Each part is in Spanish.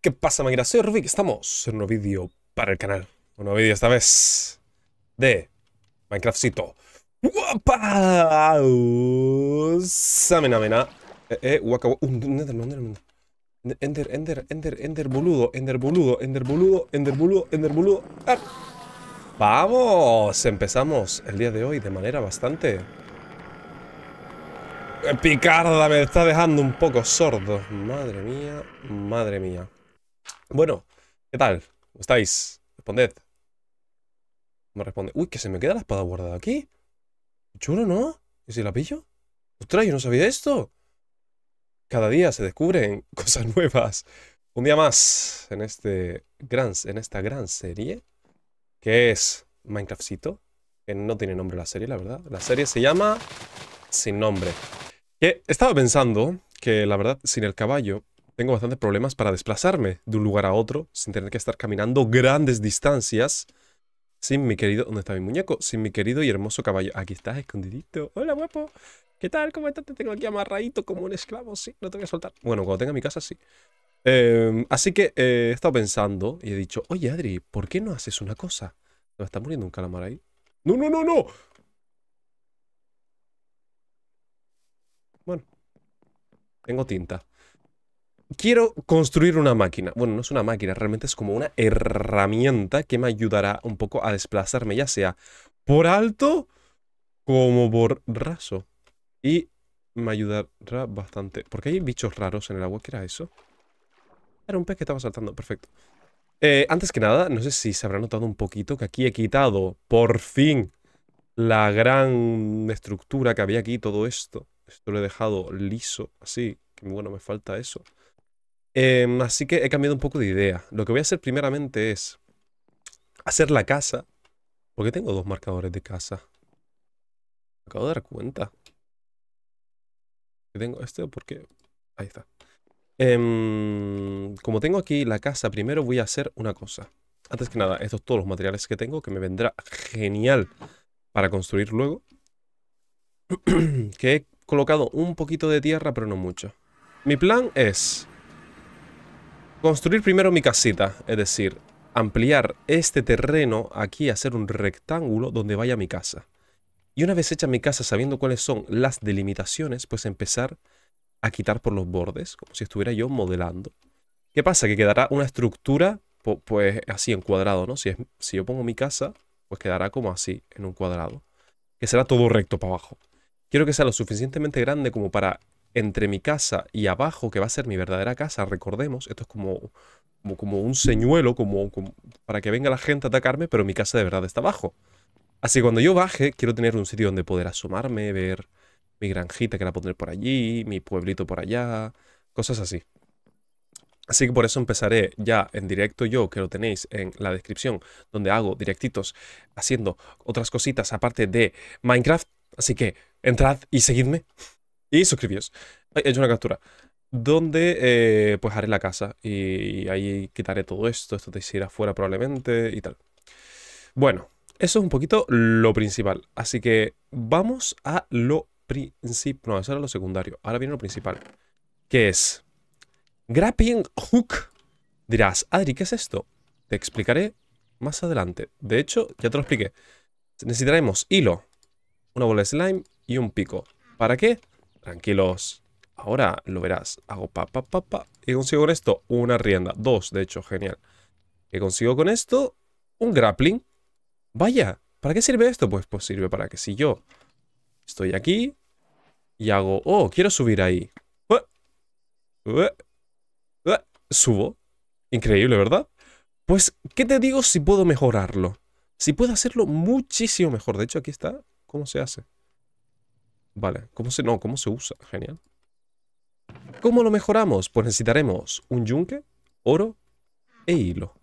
¿Qué pasa, Magira? Soy Rubik. Estamos en un nuevo vídeo para el canal. Un nuevo vídeo esta vez de Minecraftcito. ¡Guapa! Samena, mena. Eh, eh, waka, uh, Ender, Ender, Ender, Ender boludo, Ender boludo, Ender boludo, Ender boludo, Ender boludo. Ah. ¡Vamos! Empezamos el día de hoy de manera bastante... Picarda me está dejando un poco sordo. Madre mía, madre mía. Bueno, ¿qué tal? ¿Cómo estáis? Responded. Me responde. Uy, que se me queda la espada guardada aquí. Chulo, ¿no? ¿Y si la pillo? Ostras, yo no sabía esto. Cada día se descubren cosas nuevas. Un día más en, este gran, en esta gran serie que es Minecraftcito. Que no tiene nombre la serie, la verdad. La serie se llama Sin Nombre. estaba pensando que, la verdad, sin el caballo tengo bastantes problemas para desplazarme de un lugar a otro sin tener que estar caminando grandes distancias. Sin mi querido... ¿Dónde está mi muñeco? Sin mi querido y hermoso caballo. Aquí estás, escondidito. Hola, guapo. ¿Qué tal? ¿Cómo estás? Te tengo aquí amarradito como un esclavo. Sí, no te voy a soltar. Bueno, cuando tenga mi casa, sí. Em, así que eh, he estado pensando y he dicho, oye, Adri, ¿por qué no haces una cosa? Me está muriendo un calamar ahí? ¡No, no, no, no! Bueno. Tengo tinta quiero construir una máquina. Bueno, no es una máquina, realmente es como una herramienta que me ayudará un poco a desplazarme, ya sea por alto como por raso. Y me ayudará bastante. Porque hay bichos raros en el agua. ¿Qué era eso? Era un pez que estaba saltando. Perfecto. Eh, antes que nada, no sé si se habrá notado un poquito que aquí he quitado, por fin, la gran estructura que había aquí, todo esto. Esto lo he dejado liso, así. Que bueno, me falta eso. Em, así que he cambiado un poco de idea. Lo que voy a hacer primeramente es hacer la casa. Porque tengo dos marcadores de casa. Me acabo de dar cuenta. Tengo este porque... Ahí está. Em, como tengo aquí la casa, primero voy a hacer una cosa. Antes que nada, estos todos los materiales que tengo, que me vendrá genial para construir luego. que he colocado un poquito de tierra, pero no mucho. Mi plan es Construir primero mi casita, es decir, ampliar este terreno aquí, hacer un rectángulo donde vaya mi casa. Y una vez hecha mi casa, sabiendo cuáles son las delimitaciones, pues empezar a quitar por los bordes, como si estuviera yo modelando. ¿Qué pasa? Que quedará una estructura, pues así en cuadrado, ¿no? Si, si yo pongo mi casa, pues quedará como así, en un cuadrado. Que será todo recto para abajo. Quiero que sea lo suficientemente grande como para entre mi casa y abajo, que va a ser mi verdadera casa, recordemos, esto es como, como, un señuelo, como, para que venga la gente a atacarme, pero mi casa de verdad está abajo. Así que cuando yo baje, quiero tener un sitio donde poder asomarme, ver mi granjita que la pondré por allí, mi pueblito por allá, cosas así. Así que por eso empezaré ya en directo yo, que lo tenéis en la descripción, donde hago directitos haciendo otras cositas aparte de Minecraft. Así que entrad y seguidme. Y suscribíos. He hecho una captura. Donde eh, pues haré la casa. Y ahí quitaré todo esto. Esto te irá fuera probablemente y tal. Bueno, eso es un poquito lo principal. Así que vamos a lo principal. No, eso era lo secundario. Ahora viene lo principal. Que es Grappling Hook. Dirás, Adri, ¿qué es esto? Te explicaré más adelante. De hecho, ya te lo expliqué. Necesitaremos hilo, una bola de slime y un pico. ¿Para qué? Tranquilos. Ahora lo verás. Hago pa, pa, pa, pa. Y consigo con esto una rienda. Dos, de hecho, genial. Y consigo con esto un grappling. Vaya, ¿para qué sirve esto? Pues, pues sirve para que si yo estoy aquí y hago... Oh, quiero subir ahí. Subo. Increíble, ¿verdad? Pues, ¿qué te digo si puedo mejorarlo? Si puedo hacerlo muchísimo mejor. De hecho, aquí está cómo se hace. Vale, ¿cómo se...? No, ¿cómo se usa? Genial. ¿Cómo lo mejoramos? Pues necesitaremos un yunque, oro e hilo.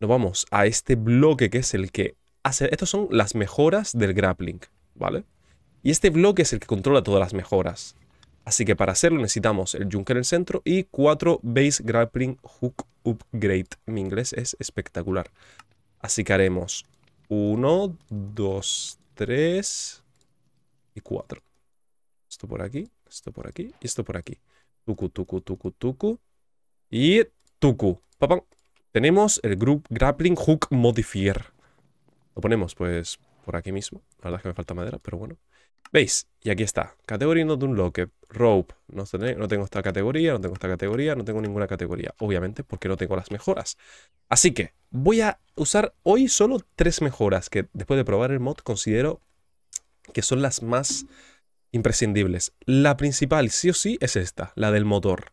Nos vamos a este bloque que es el que hace... Estas son las mejoras del grappling, ¿vale? Y este bloque es el que controla todas las mejoras. Así que para hacerlo necesitamos el yunque en el centro y cuatro Base Grappling Hook Upgrade. Mi inglés es espectacular. Así que haremos uno, dos, tres... Esto por aquí, esto por aquí y esto por aquí. Tuku, tuku, tuku, tuku Y tuku Papam. Tenemos el group Grappling Hook Modifier. Lo ponemos, pues, por aquí mismo. La verdad es que me falta madera, pero bueno. ¿Veis? Y aquí está. Categoría not unlocked. Rope. No, no tengo esta categoría, no tengo esta categoría, no tengo ninguna categoría. Obviamente porque no tengo las mejoras. Así que voy a usar hoy solo tres mejoras que después de probar el mod considero que son las más imprescindibles. La principal, sí o sí, es esta, la del motor.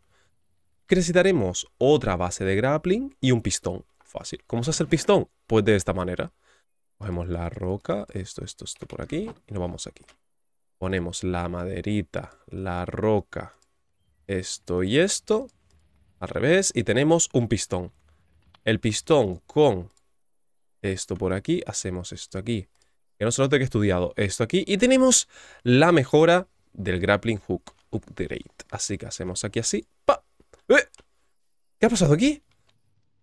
necesitaremos? Otra base de grappling y un pistón. Fácil. ¿Cómo se hace el pistón? Pues de esta manera. Cogemos la roca, esto, esto, esto por aquí, y nos vamos aquí. Ponemos la maderita, la roca, esto y esto, al revés, y tenemos un pistón. El pistón con esto por aquí, hacemos esto aquí, que no se que he estudiado esto aquí. Y tenemos la mejora del grappling hook upgrade. Así que hacemos aquí así. ¡Eh! ¿Qué ha pasado aquí?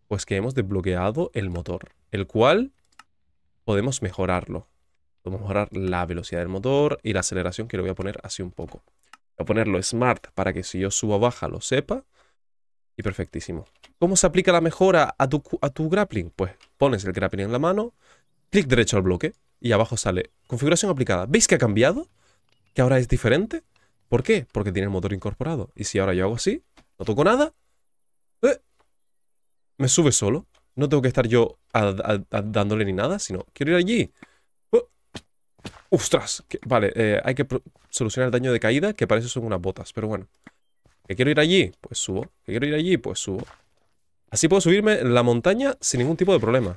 Pues que hemos desbloqueado el motor, el cual podemos mejorarlo. Podemos mejorar la velocidad del motor y la aceleración que lo voy a poner así un poco. Voy a ponerlo smart para que si yo subo o baja lo sepa. Y perfectísimo. ¿Cómo se aplica la mejora a tu, a tu grappling? Pues pones el grappling en la mano, clic derecho al bloque y abajo sale configuración aplicada. ¿Veis que ha cambiado? ¿Que ahora es diferente? ¿Por qué? Porque tiene el motor incorporado. Y si ahora yo hago así, no toco nada, ¡eh! me sube solo. No tengo que estar yo dándole ni nada, sino quiero ir allí. ¡Oh! ¡Ostras! vale, eh, hay que solucionar el daño de caída, que parece son unas botas, pero bueno. Que quiero ir allí, pues subo. Que quiero ir allí, pues subo. Así puedo subirme la montaña sin ningún tipo de problema.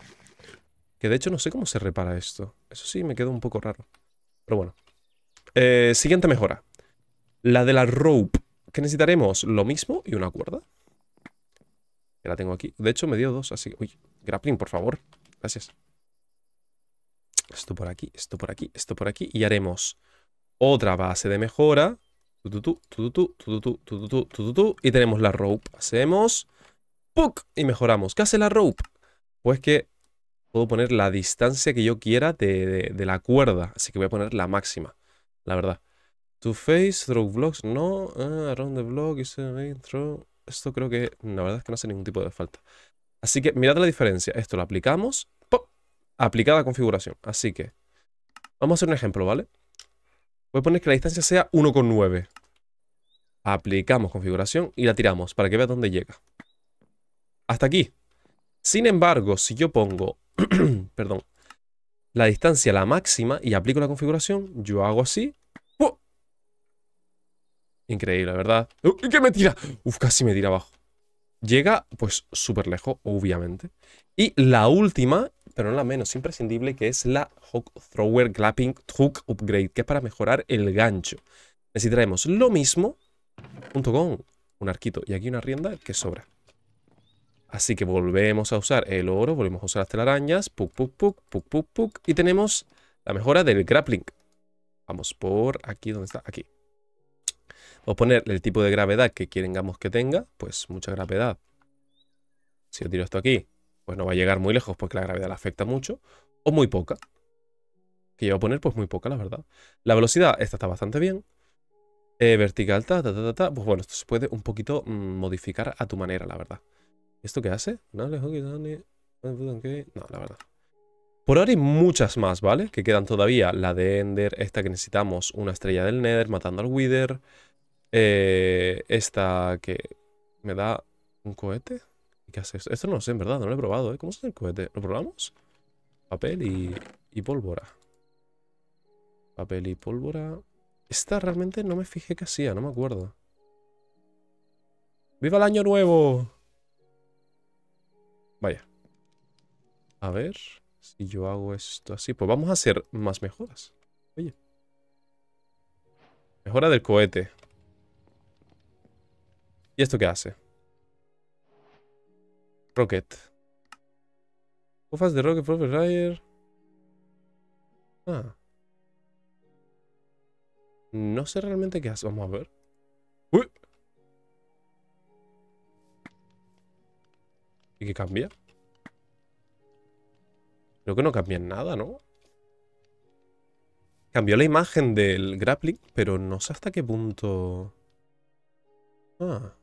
Que de hecho no sé cómo se repara esto. Eso sí, me quedó un poco raro. Pero bueno. siguiente mejora. La de la rope. ¿Qué necesitaremos lo mismo y una cuerda. Que la tengo aquí. De hecho, me dio dos, así que... Uy, grappling, por favor. Gracias. Esto por aquí, esto por aquí, esto por aquí. Y haremos otra base de mejora. Y tenemos la rope. Hacemos... ¡Puc! Y mejoramos. ¿Qué hace la rope? Pues que puedo poner la distancia que yo quiera de, la cuerda. Así que voy a poner la máxima, la verdad. To face, throw blocks, no. Ah, around the block, Esto creo que, la verdad es que no hace ningún tipo de falta. Así que mirad la diferencia. Esto lo aplicamos. ¡pop! Aplicada configuración. Así que, vamos a hacer un ejemplo, ¿vale? Voy a poner que la distancia sea 1,9. Aplicamos configuración y la tiramos para que veas dónde llega. Hasta aquí. Sin embargo, si yo pongo perdón, la distancia la máxima y aplico la configuración, yo hago así. Increíble, ¿verdad? ¡Qué me tira! Uf, casi me tira abajo. Llega, pues, súper lejos, obviamente. Y la última, pero no la menos imprescindible, que es la Hook Thrower Clapping Hook Upgrade, que es para mejorar el gancho. traemos lo mismo junto con un arquito y aquí una rienda que sobra. Así que volvemos a usar el oro, volvemos a usar las telarañas, y tenemos la mejora del grappling. Vamos por aquí, donde está? Aquí. Vamos a poner el tipo de gravedad que quieren que tenga, pues mucha gravedad. Si yo tiro esto aquí, pues no va a llegar muy lejos porque la gravedad la afecta mucho, o muy poca. Que yo voy a poner pues muy poca, la verdad. La velocidad, esta está bastante bien. Eh, vertical, ta, ta, ta, ta, Pues bueno, esto se puede un poquito mm, modificar a tu manera, la verdad. ¿Esto qué hace? No, la verdad. Por ahora hay muchas más, ¿vale? Que quedan todavía. La de Ender, esta que necesitamos, una estrella del Nether, matando al Wither. Eh, esta que me da un cohete. ¿Qué hace esto? Esto no lo sé, en verdad, no lo he probado, ¿eh? ¿Cómo se hace el cohete? ¿Lo probamos? Papel y, y pólvora. Papel y pólvora. Esta realmente no me fijé que hacía, no me acuerdo. ¡Viva el año nuevo! Vaya. A ver si yo hago esto así. Pues vamos a hacer más mejoras. Oye. Mejora del cohete. ¿Y esto qué hace? Rocket. Cofas de Rocket Proper Rider. Ah. No sé realmente qué hace. Vamos a ver. ¡Uy! ¿Y qué cambia? Creo que no cambia nada, ¿no? Cambió la imagen del grappling, pero no sé hasta qué punto... Ah.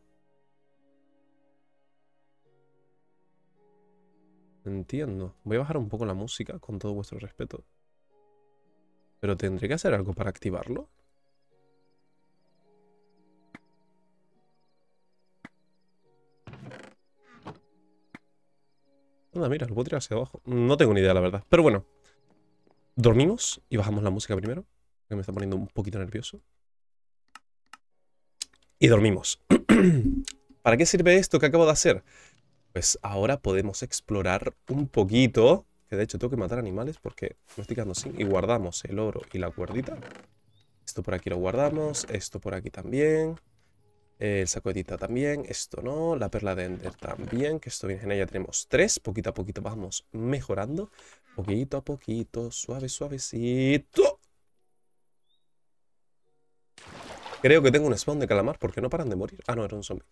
Entiendo. Voy a bajar un poco la música, con todo vuestro respeto. Pero tendré que hacer algo para activarlo. mira, lo puedo tirar hacia abajo. No tengo ni idea, la verdad. Pero bueno. Dormimos y bajamos la música primero. Que me está poniendo un poquito nervioso. Y dormimos. ¿Para qué sirve esto que acabo de hacer? Pues ahora podemos explorar un poquito. Que de hecho tengo que matar animales porque me estoy quedando sin. Y guardamos el oro y la cuerdita. Esto por aquí lo guardamos. Esto por aquí también el saco de también, esto no, la perla de Ender también, que esto viene ya tenemos tres, poquito a poquito vamos mejorando, poquito a poquito, suave, suavecito. Creo que tengo un spawn de calamar porque no paran de morir. Ah, no, era un zombie.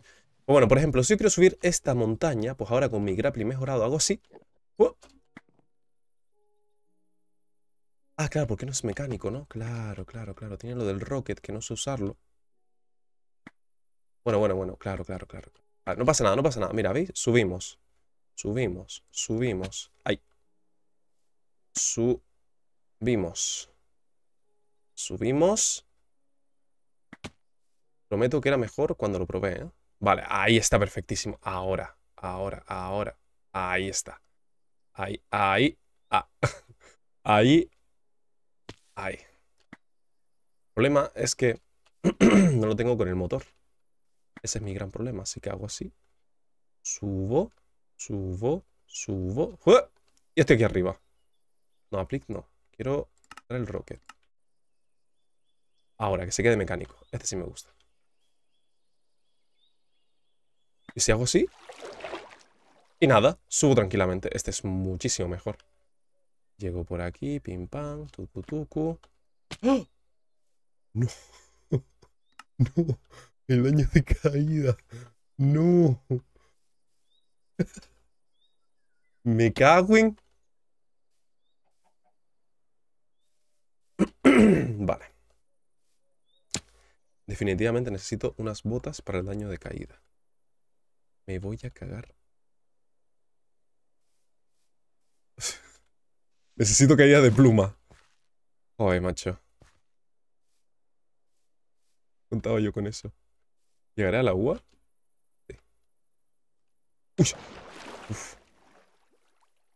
Bueno, por ejemplo, si yo quiero subir esta montaña, pues ahora con mi grappling mejorado hago así. ¡Oh! Ah, claro, porque no es mecánico, ¿no? Claro, claro, claro. Tiene lo del rocket, que no sé usarlo. Bueno, bueno, bueno, claro, claro, claro. Ah, no pasa nada, no pasa nada. Mira, ¿veis? Subimos. Subimos, subimos. Ahí. Subimos. Subimos. Prometo que era mejor cuando lo probé, ¿eh? Vale, ahí está perfectísimo. Ahora, ahora, ahora. Ahí está. Ahí, ahí. Ah. ahí. Ahí. El problema es que no lo tengo con el motor. Ese es mi gran problema. Así que hago así. Subo, subo, subo. Y estoy aquí arriba. No, aplic no. Quiero dar el rocket. Ahora, que se quede mecánico. Este sí me gusta. Y si hago así... Y nada, subo tranquilamente. Este es muchísimo mejor. Llego por aquí, pim pam, tucu tucu. ¡Ah! No. no. El daño de caída. No. Me cago en... vale. Definitivamente necesito unas botas para el daño de caída. Me voy a cagar. necesito caída de pluma. Joder, macho. Contaba yo con eso. ¿Llegaré a la uva? Sí. Uf.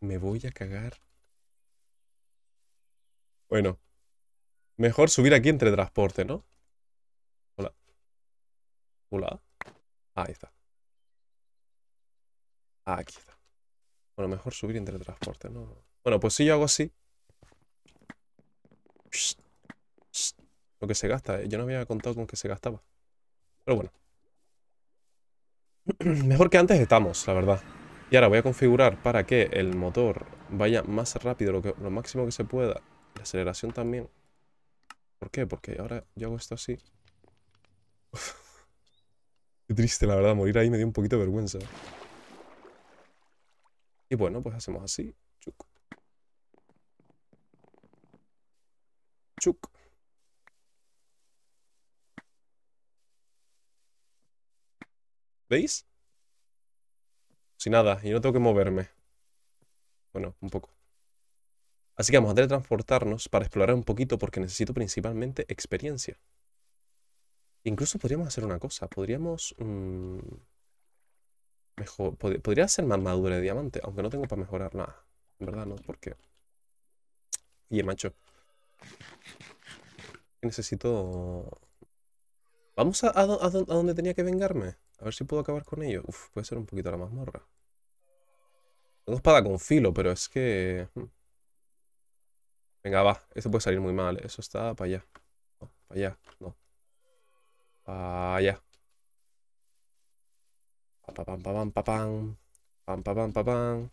Me voy a cagar. Bueno. Mejor subir aquí entre transporte, ¿no? Hola. Hola. ahí está. aquí está. Bueno, mejor subir entre transporte, ¿no? Bueno, pues si yo hago así. Lo que se gasta, ¿eh? yo no había contado con que se gastaba. Pero bueno. Mejor que antes estamos, la verdad. Y ahora voy a configurar para que el motor vaya más rápido, lo, máximo que se pueda. La aceleración también. ¿Por qué? Porque ahora yo hago esto así. qué triste, la verdad. Morir ahí me dio un poquito de vergüenza. Y bueno, pues hacemos así. Chuk. Chuk. ¿Veis? Sin nada, y no tengo que moverme. Bueno, un poco. Así que vamos a transportarnos para explorar un poquito porque necesito principalmente experiencia. Incluso podríamos hacer una cosa. Podríamos... Mm, mejor, podría ser más madura de diamante, aunque no tengo para mejorar nada. En verdad, no, porque... Y el macho. Necesito... ¿Vamos a, a, a donde tenía que vengarme? A ver si puedo acabar con ello. Uf, puede ser un poquito la mazmorra. Tengo espada con filo, pero es que... Hmm. Venga, va. Eso puede salir muy mal. ¿eh? Eso está para allá. para allá. No. Para allá. Pa, pam, pam, pam, pam. Pam, pam,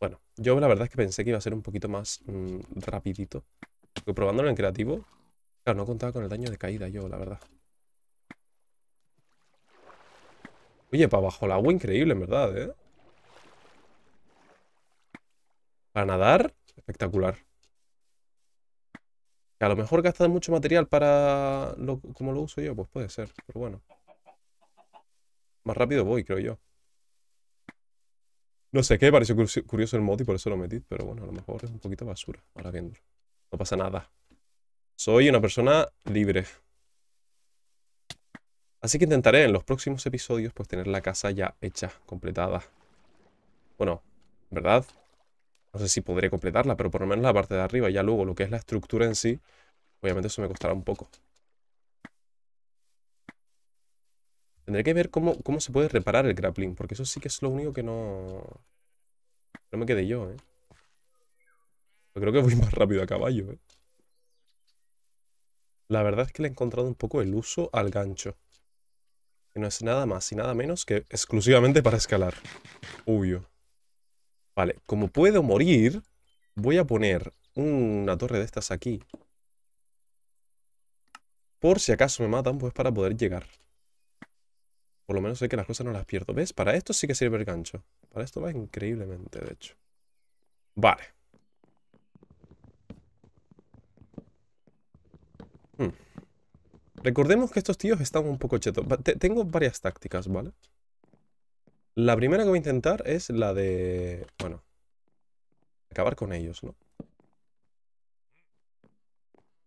Bueno, yo la verdad es que pensé que iba a ser un poquito más mm, rapidito. Pero probándolo en creativo, Claro, no contaba con el daño de caída yo, la verdad. Oye, para abajo el agua increíble, en verdad, ¿eh? Para nadar, espectacular. a lo mejor gastas mucho material para... Lo, como lo uso yo, pues puede ser, pero bueno. Más rápido voy, creo yo. No sé qué, pareció curioso el mod y por eso lo metí, pero bueno, a lo mejor es un poquito basura, ahora viendo. No pasa nada. Soy una persona libre. Así que intentaré en los próximos episodios pues tener la casa ya hecha, completada. Bueno, ¿verdad? No sé si podré completarla, pero por lo menos la parte de arriba. Ya luego lo que es la estructura en sí, obviamente eso me costará un poco. Tendré que ver cómo, cómo se puede reparar el grappling, porque eso sí que es lo único que no... No me quede yo, ¿eh? Yo creo que voy más rápido a caballo, ¿eh? La verdad es que le he encontrado un poco el uso al gancho. Que no es nada más y nada menos que exclusivamente para escalar. Obvio. Vale, como puedo morir, voy a poner una torre de estas aquí. Por si acaso me matan, pues para poder llegar. Por lo menos sé que las cosas no las pierdo. ¿Ves? Para esto sí que sirve el gancho. Para esto va increíblemente, de hecho. Vale. Mm. Recordemos que estos tíos están un poco chetos. tengo varias tácticas, ¿vale? La primera que voy a intentar es la de... Bueno. Acabar con ellos, ¿no?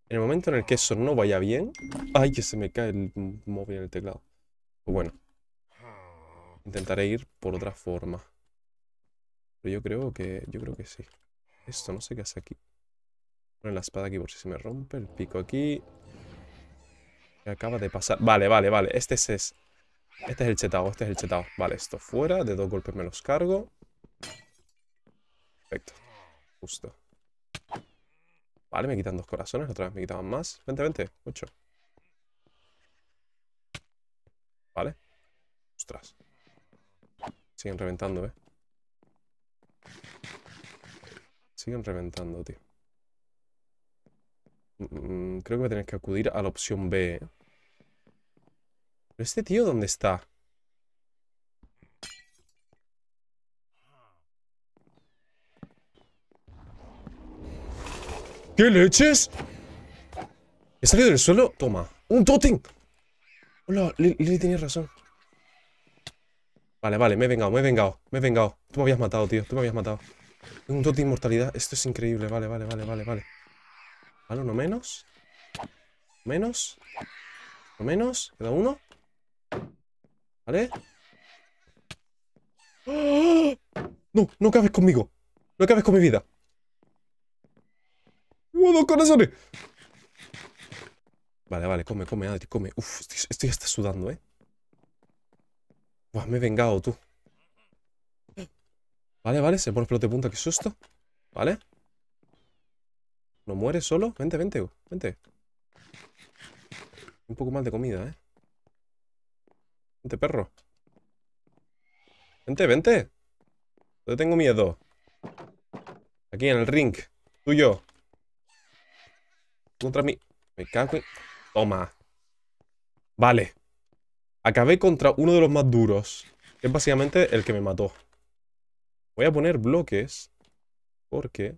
En el momento en el que eso no vaya bien... ¡Ay, que se me cae el móvil en el teclado! Pues bueno. Intentaré ir por otra forma. Pero yo creo que... Yo creo que sí. Esto, no sé qué hace aquí. Poner la espada aquí por si se me rompe. El pico aquí acaba de pasar. Vale, vale, vale. Este es, este es el chetao, este es el chetao. Vale, esto fuera. De dos golpes me los cargo. Perfecto. Justo. Vale, me quitan dos corazones. Otra vez me quitaban más. 20, 20, Ocho. Vale. Ostras. Siguen reventando, ¿eh? Siguen reventando, tío. Mm, mm, creo que voy a tener que acudir a la opción B, ¿eh? ¿Pero este tío dónde está? ¿Qué leches? ¿He salido del suelo? Toma. ¡Un totem! Hola, Lily tenía razón. Vale, vale, me he vengado, me he vengado, me he vengado. Tú me habías matado, tío, tú me habías matado. un totem de inmortalidad. Esto es increíble. Vale, vale, vale, vale, vale. Vale, uno menos. Menos. menos. Queda uno. ¿Vale? No, no cabes conmigo. No cabes con mi vida. ¡Oh, dos corazones! Vale, vale, come, come, Adri, come. Uf, estoy, ya hasta sudando, ¿eh? Buah, me he vengado, tú. Vale, vale, se pone el pelote de punta, qué susto. Vale. ¿No mueres solo? Vente, vente, vente. Un poco más de comida, ¿eh? Vente, perro. Vente, vente. Yo tengo miedo. Aquí en el ring. Tuyo. Contra mí. Me cago Toma. Vale. Acabé contra uno de los más duros. Que es básicamente el que me mató. Voy a poner bloques. Porque...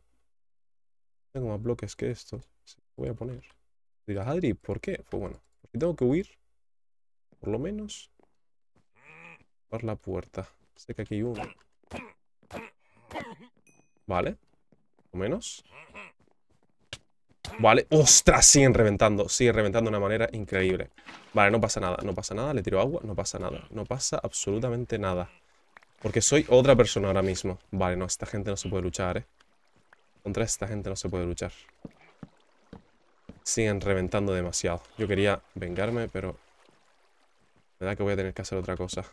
Tengo más bloques que estos. Voy a poner. Dirás, Adri, ¿por qué? Pues bueno. Porque tengo que huir. Por lo menos. Por la puerta. Sé que aquí hay uno. Vale. O menos. Vale. ¡Ostras! Siguen reventando. Siguen reventando de una manera increíble. Vale, no pasa nada. No pasa nada. Le tiro agua. No pasa nada. No pasa absolutamente nada. Porque soy otra persona ahora mismo. Vale, no. Esta gente no se puede luchar, ¿eh? Contra esta gente no se puede luchar. Siguen reventando demasiado. Yo quería vengarme, pero... Me da que voy a tener que hacer otra cosa.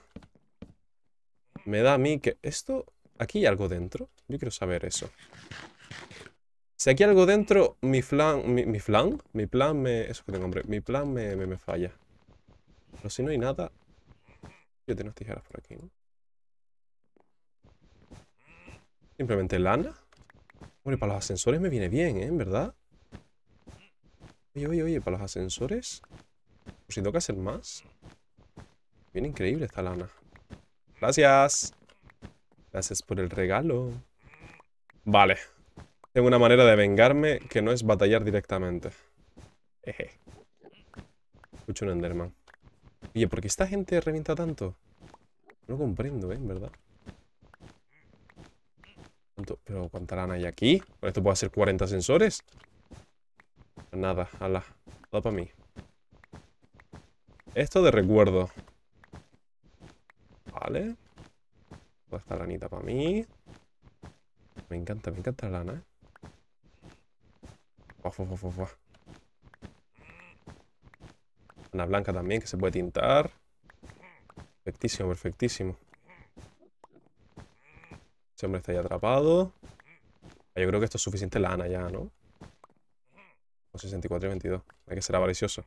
Me da a mí que esto... ¿Aquí hay algo dentro? Yo quiero saber eso. Si aquí hay algo dentro, mi flan... Mi, flan? Mi plan me... Eso que tengo hombre. Mi plan me, me, me falla. Pero si no hay nada... Yo tengo tijeras por aquí, ¿no? Simplemente lana. Bueno, para los ascensores me viene bien, ¿eh? ¿En verdad? Oye, oye, oye, para los ascensores... Por si toca hacer más. Viene increíble esta lana. Gracias. Gracias por el regalo. Vale. Tengo una manera de vengarme que no es batallar directamente. Jeje. Escucho un Enderman. Oye, ¿por qué esta gente revienta tanto? No comprendo, ¿eh? En verdad. ¿Pero cuánta hay aquí? ¿Con esto puedo hacer 40 sensores? Nada, ala. Todo para mí. Esto de recuerdo. Vale. Toda esta lanita para mí. Me encanta, me encanta la lana, ¿eh? Lana blanca también, que se puede tintar. Perfectísimo, perfectísimo. Ese hombre está ahí atrapado. Ah, yo creo que esto es suficiente lana ya, ¿no? 64 y 22. Hay que ser avaricioso.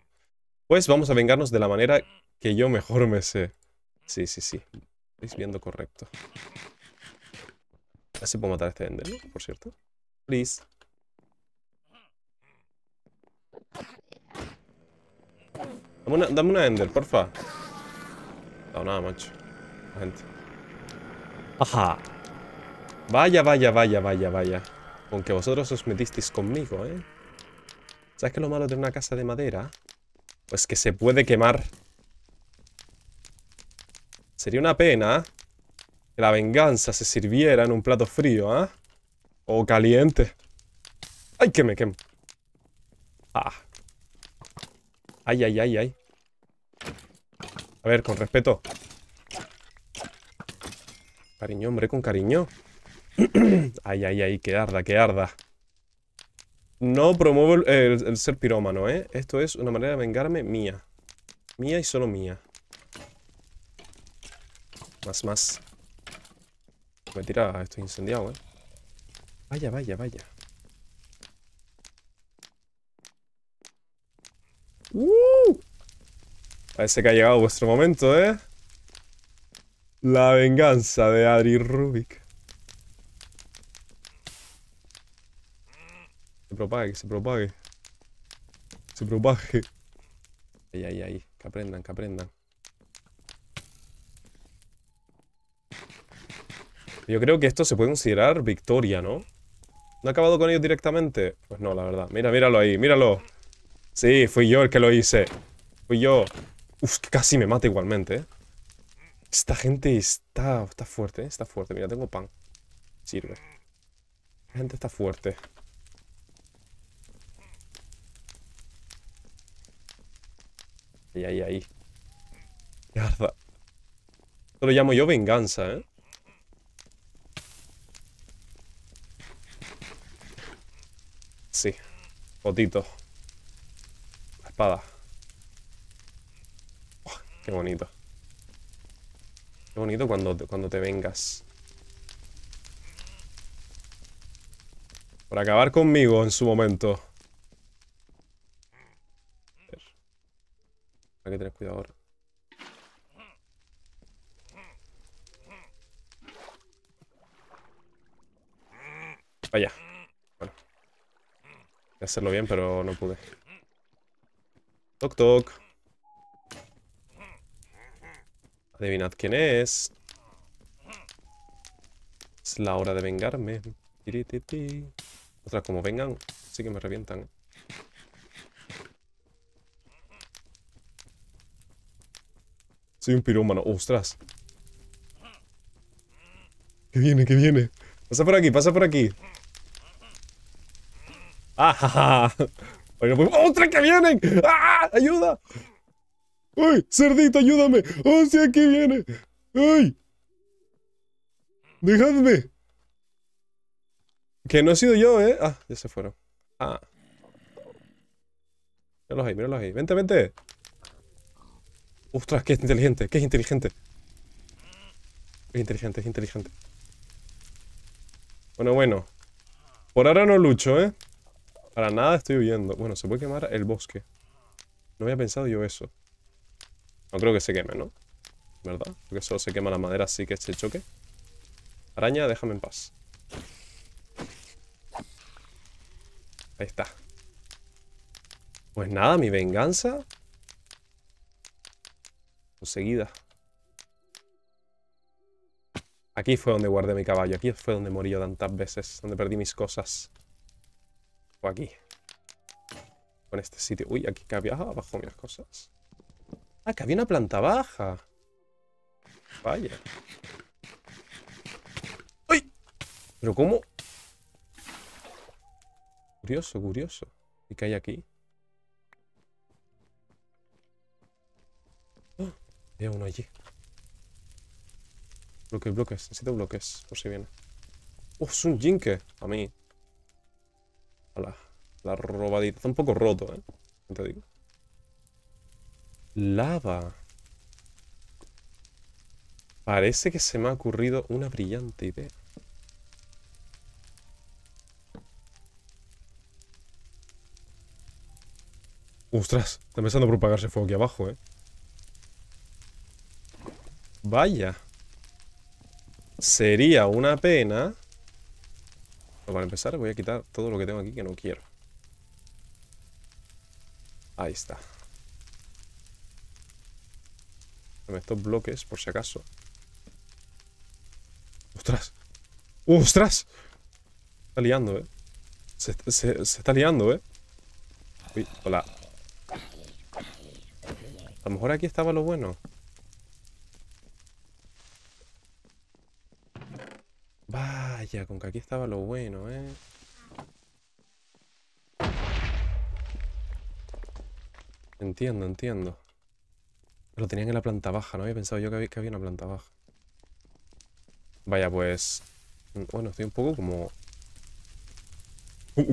Pues vamos a vengarnos de la manera que yo mejor me sé. Sí, sí, sí. Estáis viendo correcto. Así ah, puedo matar a este Ender, ¿no? por cierto. Please. Dame una, dame una Ender, porfa. No, nada, macho. La gente. Ajá. Vaya, vaya, vaya, vaya, vaya. Aunque vosotros os metisteis conmigo, ¿eh? ¿Sabes qué es lo malo de una casa de madera? Pues que se puede quemar. Sería una pena ¿eh? que la venganza se sirviera en un plato frío, ¿ah? O caliente. ¡Ay, que me quemo! ¡Ah! ¡Ay, ay, ay, ay! A ver, con respeto. Cariño, hombre, con cariño. ay, ay, ay, que arda, que arda. No promuevo el ser pirómano, ¿eh? Esto es una manera de vengarme mía. Mía y solo mía. Más, más. Me tira, estoy incendiado, eh. Vaya, vaya, vaya. ¡Uh! Parece que ha llegado vuestro momento, ¿eh? La venganza de Adri Rubik. Se propague, que se propague. Se propague. Ahí, ahí, ahí. Que aprendan, que aprendan. Yo creo que esto se puede considerar victoria, ¿no? ¿No ha acabado con ellos directamente? Pues no, la verdad. Mira, míralo ahí, míralo. Sí, fui yo el que lo hice. Fui yo. Uf, casi me mata igualmente, ¿eh? Esta gente está, está fuerte, ¿eh? está fuerte. Mira, tengo pan. Sirve. Esta gente está fuerte. Ahí, ahí, ahí. Mierda. Esto lo llamo yo venganza, ¿eh? Fotito. La espada. Oh, qué bonito. Qué bonito cuando te, cuando te vengas. Por acabar conmigo en su momento. Hay que tener cuidado ahora. Vaya hacerlo bien, pero no pude. Toc toc. Adivinad quién es. Es la hora de vengarme. Otras como vengan, sí que me revientan. Soy un pirómano. ¡Ostras! ¿Qué viene, que viene! ¡Pasa por aquí, pasa por aquí! ¡Ah, pues, ¡Otra que vienen! ¡Ah! ¡Ayuda! ¡Uy! ¡Cerdito, ayúdame! ¡Oh, sí, aquí viene! ¡Uy! ¡Dejadme! Que no he sido yo, ¿eh? Ah, ya se fueron. Ah. Míralos ahí, míralos ahí. ¡Vente, vente! ¡Ostras, qué inteligente! ¡Qué es inteligente! Es inteligente, es inteligente. Bueno, bueno. Por ahora no lucho, ¿eh? Para nada estoy huyendo. Bueno, se puede quemar el bosque. No había pensado yo eso. No creo que se queme, ¿no? ¿Verdad? Porque solo se quema la madera así que este choque. Araña, déjame en paz. Ahí está. Pues nada, mi venganza. Conseguida. Aquí fue donde guardé mi caballo. Aquí fue donde morí yo tantas veces. Donde perdí mis cosas. O pues aquí. Con este sitio. Uy, aquí que había abajo mis cosas. Ah, que había una planta baja. Vaya. ¡Uy! ¿Pero cómo? Curioso, curioso. ¿Y qué hay aquí? ¡Oh! ¡Ah! Veo uno allí. Bloques, bloques. Necesito bloques, por si viene. ¡Oh, es un jinke! A mí. La robadita. Está un poco roto, ¿eh? te digo? Lava. Parece que se me ha ocurrido una brillante idea. Ostras, está empezando a propagarse fuego aquí abajo, ¿eh? Vaya. Sería una pena para empezar voy a quitar todo lo que tengo aquí que no quiero. Ahí está. estos bloques, por si acaso. ¡Ostras! ¡Ostras! está liando, ¿eh? Se, se está liando, ¿eh? Uy, hola. A lo mejor aquí estaba lo bueno. Vaya, con que aquí estaba lo bueno, ¿eh? Entiendo, entiendo. Lo tenían en la planta baja, no había pensado yo que había, que había una planta baja. Vaya, pues... Bueno, estoy un poco como...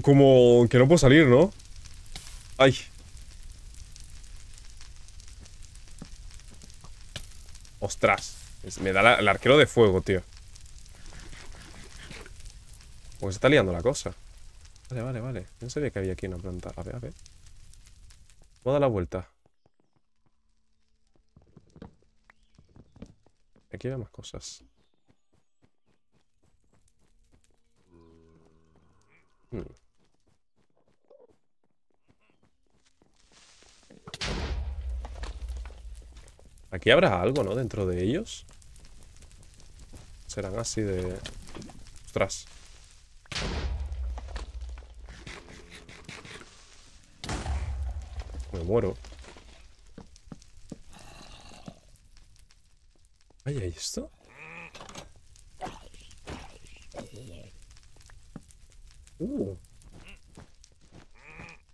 Como que no puedo salir, ¿no? ¡Ay! ¡Ostras! Me da el arquero de fuego, tío. Pues se está liando la cosa. Vale, vale, vale. No sabía que había aquí una planta. A ver, a ver. Voy a la vuelta. Aquí hay más cosas. Hmm. Aquí habrá algo, ¿no? Dentro de ellos. Serán así de... Ostras. Me muero. Ay, esto? Uh.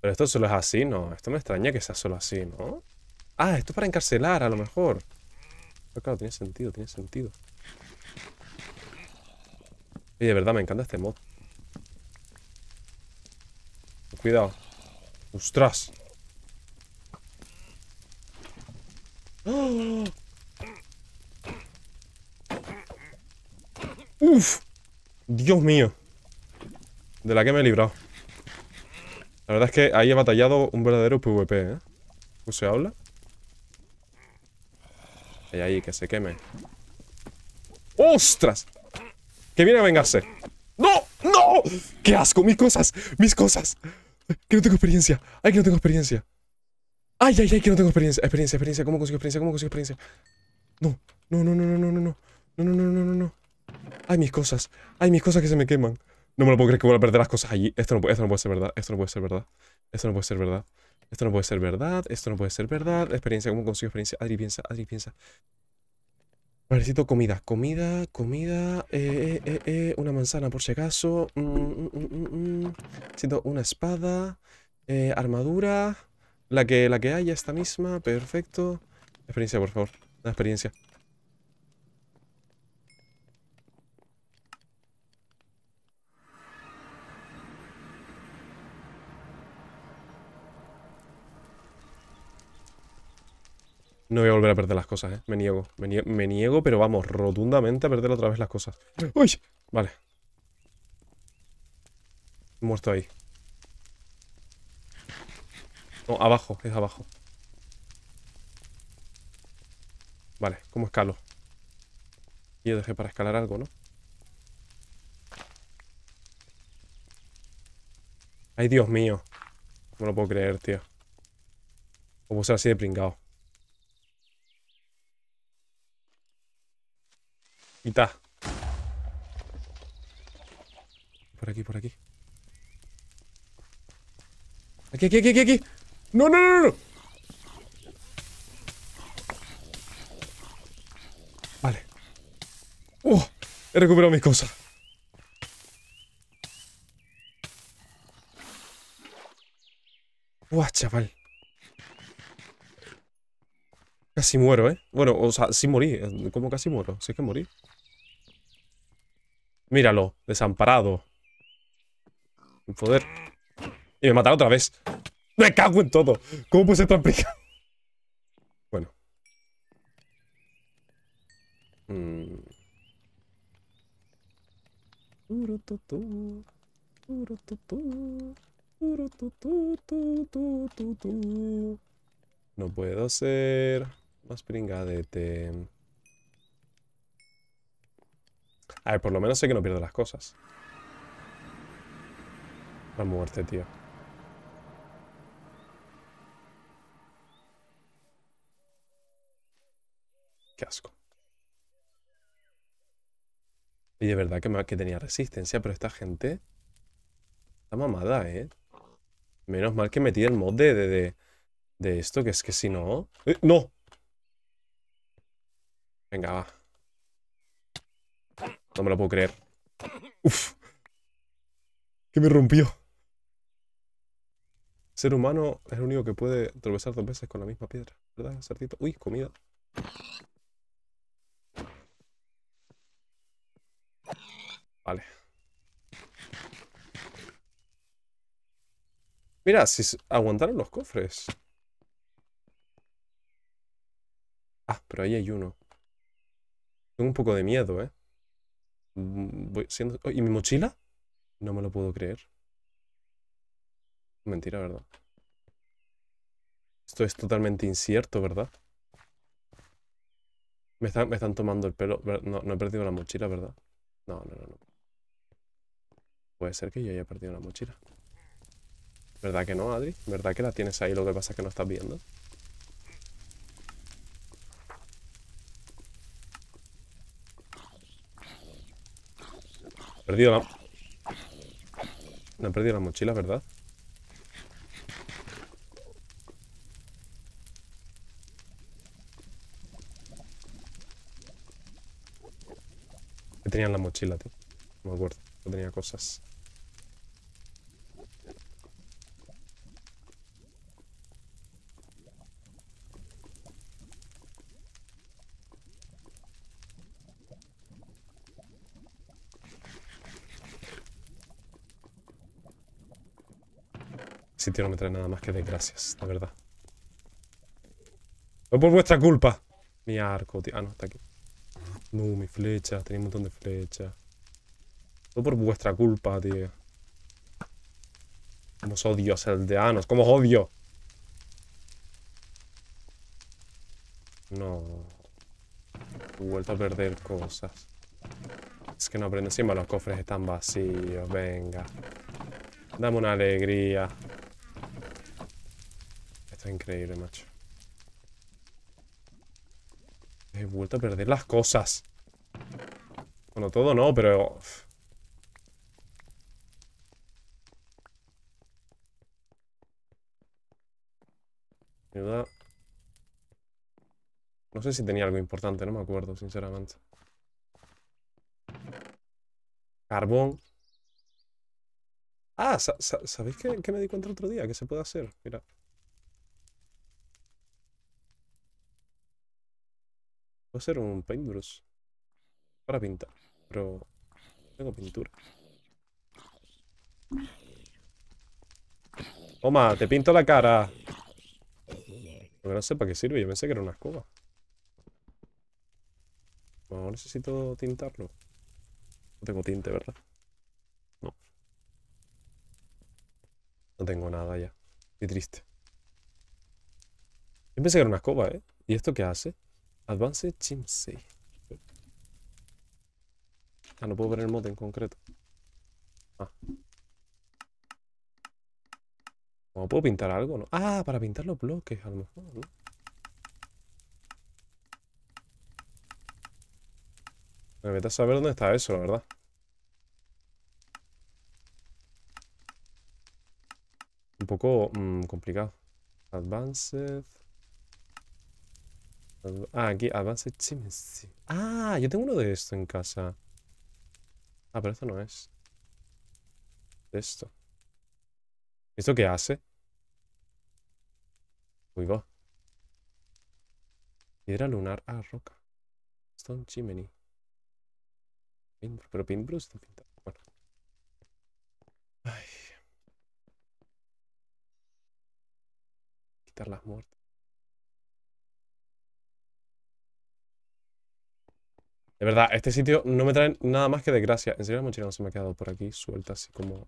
Pero esto solo es así, ¿no? Esto me extraña que sea solo así, ¿no? Ah, esto es para encarcelar, a lo mejor. Pero claro, tiene sentido, tiene sentido. Y de verdad, me encanta este mod. Cuidado. ¡Ostras! Uf, Dios mío. De la que me he librado. La verdad es que ahí he batallado un verdadero PvP, ¿eh? ¿Cómo pues se habla? Ahí, ahí, que se queme. ¡Ostras! Que viene a vengarse. ¡No! ¡No! ¡Qué asco! ¡Mis cosas! ¡Mis cosas! Que no tengo experiencia. ¡Ay, que no tengo experiencia! ¡Ay, ay, ay! Que no tengo experiencia. Experiencia, experiencia. ¿Cómo consigo experiencia? ¿Cómo consigo experiencia? No. No, no, no, no, no, no. No, no, no, no, no, no. ¡Ay, mis cosas! ¡Ay, mis cosas que se me queman! No me lo puedo creer que voy a perder las cosas allí. Esto no, puede ser verdad. Esto no puede ser verdad. Esto no puede ser verdad. Esto no puede ser verdad. Esto no puede ser verdad. Experiencia, ¿cómo consigo experiencia? Adri piensa, Adri piensa. Necesito comida, comida, comida, eh, eh, eh, una manzana por si acaso. Necesito mm, mm, mm, Siento una espada, armadura, la que, la que haya, esta misma, perfecto. Experiencia, por favor, una experiencia. No voy a volver a perder las cosas, ¿eh? Me niego. Me, niego, pero vamos, rotundamente a perder otra vez las cosas. ¡Uy! Vale. Muerto ahí. No, abajo, es abajo. Vale, ¿cómo escalo? Yo dejé para escalar algo, ¿no? Ay, Dios mío. No lo puedo creer, tío. ¿Cómo ser así de pringado? Mitad. Por aquí, por aquí. Aquí, aquí, aquí, aquí, aquí. No, no, no, no. Vale. Oh, he recuperado mis cosas. Buah, chaval. Casi muero, ¿eh? Bueno, o sea, sí morí. ¿Cómo casi muero? Sí que morí. Míralo, desamparado. Sin poder. Y me mataron otra vez. ¡Me cago en todo! ¿Cómo puede ser tan prisa? Bueno. No puedo ser más pringadete. A ver, por lo menos sé que no pierdo las cosas. La muerte, tío. Qué asco. Y de verdad que, me, que tenía resistencia, pero esta gente... Está mamada, ¿eh? Menos mal que metí el mod de, de, esto, que es que si no... ¡eh! ¡No! Venga, va. No me lo puedo creer. Uf. Que me rompió. ser humano es el único que puede atravesar dos veces con la misma piedra. ¿Verdad, Certito. Uy, comida. Vale. Mira, si aguantaron los cofres. Ah, pero ahí hay uno. Tengo un poco de miedo, ¿eh? Mm, voy siendo... Oh, ¿Y mi mochila? No me lo puedo creer. Mentira, ¿verdad? Esto es totalmente incierto, ¿verdad? Me están, tomando el pelo. No, no he perdido la mochila, ¿verdad? No, no, no, no. Puede ser que yo haya perdido la mochila. ¿Verdad que no, Adri? ¿Verdad que la tienes ahí? Lo que pasa es que no estás viendo. perdido No han perdido la mochila, ¿verdad? ¿Qué tenían la mochila, tío? No me acuerdo. No tenía cosas. sitio no me trae nada más que desgracias, la verdad. No por vuestra culpa. Mi arco, tío. Ah, no, está aquí. No, mi flecha, Tenía un montón de flechas. No por vuestra culpa, tío. Como os odio, aldeanos. Como os odio. No. He vuelto a perder cosas. Es que no aprendo. Siempre los cofres están vacíos. Venga. Dame una alegría. Está increíble, macho. He vuelto a perder las cosas. Bueno, todo no, pero... Ayuda. No sé si tenía algo importante, no me acuerdo, sinceramente. Carbón. Ah, ¿sabéis qué, qué me di cuenta el otro día? ¿Qué se puede hacer? Mira. a ser un paintbrush para pintar, pero tengo pintura. Toma, te pinto la cara. Porque no sé para qué sirve, yo pensé que era una escoba. No necesito tintarlo. No tengo tinte, ¿verdad? No. No tengo nada ya. Qué triste. Yo pensé que era una escoba, ¿eh? ¿Y esto qué hace? Advanced Team Ah, no puedo ver el mod en concreto. Ah. ¿Cómo puedo pintar algo? No? Ah, para pintar los bloques, a lo mejor, ¿no? Me metas a saber dónde está eso, la verdad. Un poco mm, complicado. Advanced. Ah, aquí, Advanced Chemistry. Ah, yo tengo uno de esto en casa. Ah, pero esto no es. Esto. ¿Esto qué hace? Uy, va. Piedra lunar. a roca. Stone Chimney. Pero Pinbro está pintado. Bueno. Ay. Quitar las muertes. De verdad, este sitio no me trae nada más que desgracia. En serio, la mochila no se me ha quedado por aquí suelta, así como...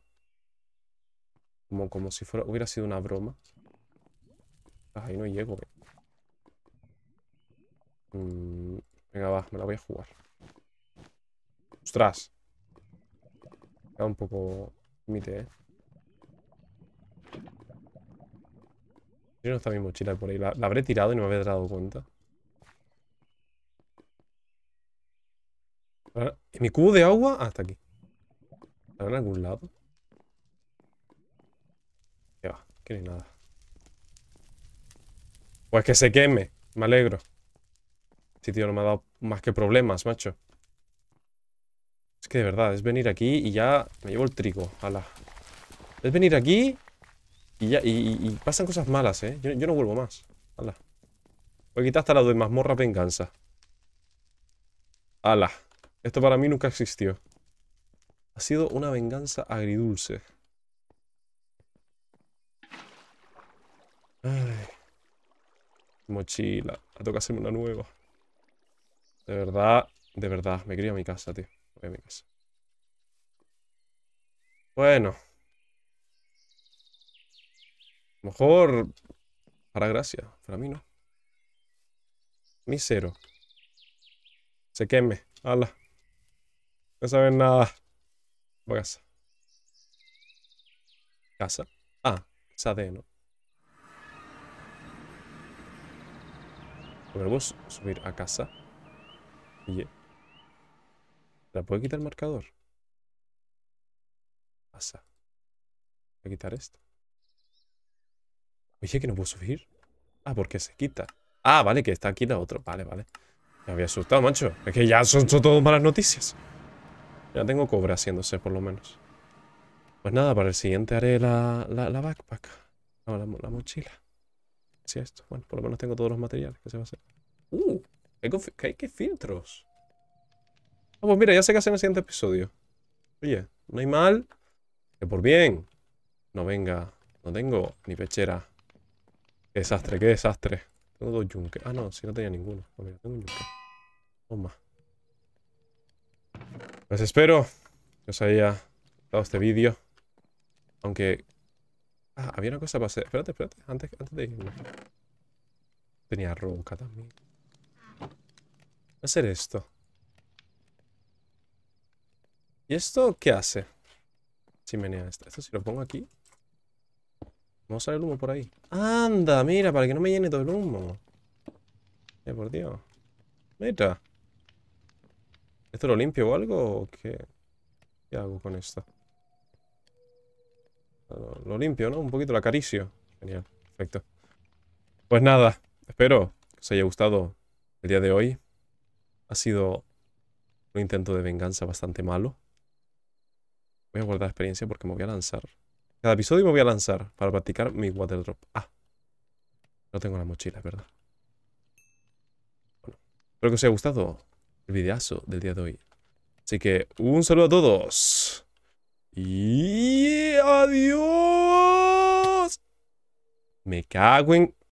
Como, como si hubiera sido una broma. Ahí no llego, eh. venga, va, me la voy a jugar. ¡Ostras! Queda un poco mite, eh. Yo no está mi mochila por ahí. La, habré tirado y no me habré dado cuenta. Mi cubo de agua Ah, hasta aquí. ¿Está en algún lado? Ya va, que no nada. Pues que se queme. Me alegro. Este tío, no me ha dado más que problemas, macho. Es que de verdad, es venir aquí y ya me llevo el trigo. Ala. Es venir aquí y ya. Y, pasan cosas malas, ¿eh? Yo, no vuelvo más. Ala. Voy a quitar hasta la de mazmorra venganza. Ala. Esto para mí nunca existió. Ha sido una venganza agridulce. Ay. Mochila. Ha tocado hacerme una nueva. De verdad, de verdad. Me quería a mi casa, tío. voy mi casa. Bueno. Mejor... Para gracia. Para mí no. Misero, Se queme. Hala. No saben nada. Voy a casa. ¿Casa? Ah, casa de, ¿no? subir a casa? ¿La puede quitar el marcador? Casa. Voy a quitar esto. Oye, que no puedo subir. Ah, porque se quita. Ah, vale, que está aquí la otra. Vale, vale. Me había asustado, macho. Es que ya son, son malas noticias. Ya tengo cobre haciéndose, por lo menos. Pues nada, para el siguiente haré la, backpack. la, mochila. Si esto. Bueno, por lo menos tengo todos los materiales que se va a hacer. ¡Uh! ¿Qué, filtros? Ah, pues mira, ya sé qué hacer en el siguiente episodio. Oye, no hay mal que por bien. No venga, no tengo ni pechera. Qué desastre, qué desastre. Tengo dos yunques. Ah, no, si no tenía ninguno. Ah, tengo un yunque. Toma. Pues espero que os haya gustado este vídeo. Aunque... Ah, había una cosa para hacer. Espérate, espérate. Antes, antes de irme. Tenía roca también. Voy a hacer esto. ¿Y esto qué hace? Si esta. Esto si lo pongo aquí. Vamos a ver el humo por ahí. ¡Anda! Mira, para que no me llene todo el humo. Eh, por Dios. Mira. ¿Esto lo limpio o algo? qué? hago con esto? lo limpio, ¿no? Un poquito la acaricio. Genial, perfecto. Pues nada, espero que os haya gustado el día de hoy. Ha sido un intento de venganza bastante malo. Voy a guardar experiencia porque me voy a lanzar. Cada episodio me voy a lanzar para practicar mi water drop. Ah, no tengo la mochila, es ¿verdad? Bueno, espero que os haya gustado el videazo del día de hoy. Así que un saludo a todos. Y adiós. Me cago en...